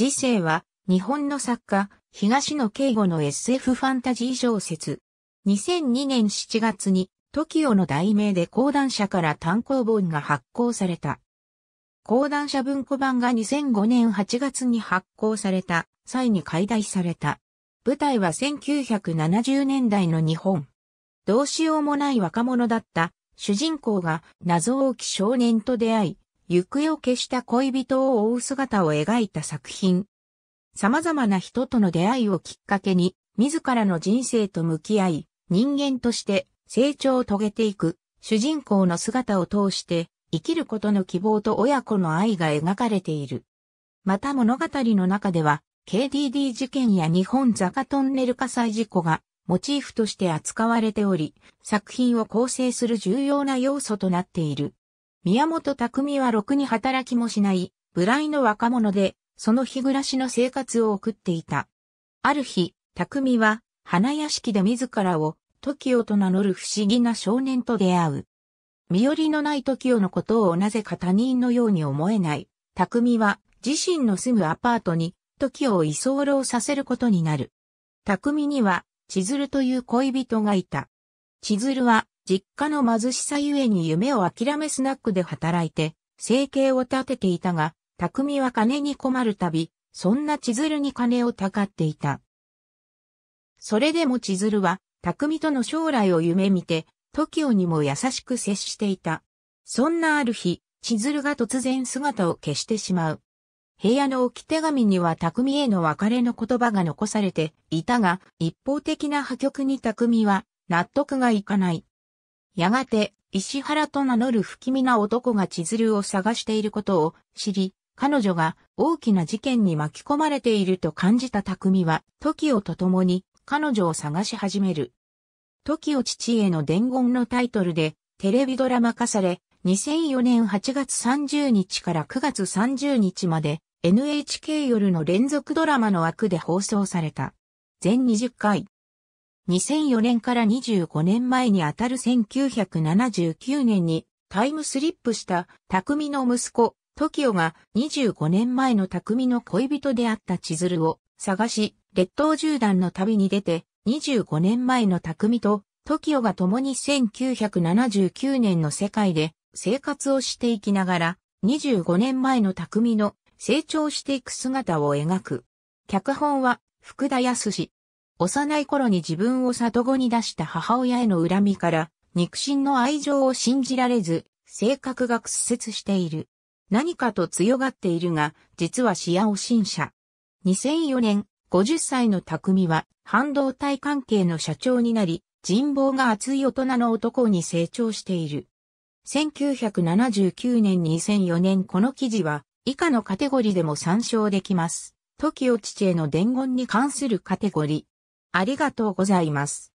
次世は、日本の作家、東野圭吾の SF ファンタジー小説。2002年7月に、TOKIO の題名で講談社から単行本が発行された。講談社文庫版が2005年8月に発行された際に解体された。舞台は1970年代の日本。どうしようもない若者だった主人公が謎多き少年と出会い、行方を消した恋人を追う姿を描いた作品。様々な人との出会いをきっかけに、自らの人生と向き合い、人間として成長を遂げていく、主人公の姿を通して、生きることの希望と親子の愛が描かれている。また物語の中では、KDD 事件や日本坂トンネル火災事故がモチーフとして扱われており、作品を構成する重要な要素となっている。宮本匠はろくに働きもしない、無イの若者で、その日暮らしの生活を送っていた。ある日、匠は、花屋敷で自らを、時をと名乗る不思議な少年と出会う。身寄りのない時をのことをなぜか他人のように思えない。匠は、自身の住むアパートに、時を居候させることになる。匠には、千鶴という恋人がいた。千鶴は、実家の貧しさゆえに夢を諦めスナックで働いて、生計を立てていたが、匠は金に困るたび、そんな千鶴に金をたかっていた。それでも千鶴は、匠との将来を夢見て、時をにも優しく接していた。そんなある日、千鶴が突然姿を消してしまう。部屋の置き手紙には匠への別れの言葉が残されていたが、一方的な破局に匠は納得がいかない。やがて、石原と名乗る不気味な男が千鶴を探していることを知り、彼女が大きな事件に巻き込まれていると感じた匠は、時をと共に彼女を探し始める。時を父への伝言のタイトルで、テレビドラマ化され、2004年8月30日から9月30日まで NHK 夜の連続ドラマの枠で放送された。全20回。2004年から25年前にあたる1979年にタイムスリップした匠の息子、トキオが25年前の匠の恋人であった千鶴を探し、列島縦断の旅に出て、25年前の匠とトキオが共に1979年の世界で生活をしていきながら、25年前の匠の成長していく姿を描く。脚本は福田康幼い頃に自分を里子に出した母親への恨みから、肉親の愛情を信じられず、性格が屈折している。何かと強がっているが、実は視野を信者。2004年、50歳の匠は、半導体関係の社長になり、人望が厚い大人の男に成長している。1979年2004年この記事は、以下のカテゴリーでも参照できます。時を父への伝言に関するカテゴリありがとうございます。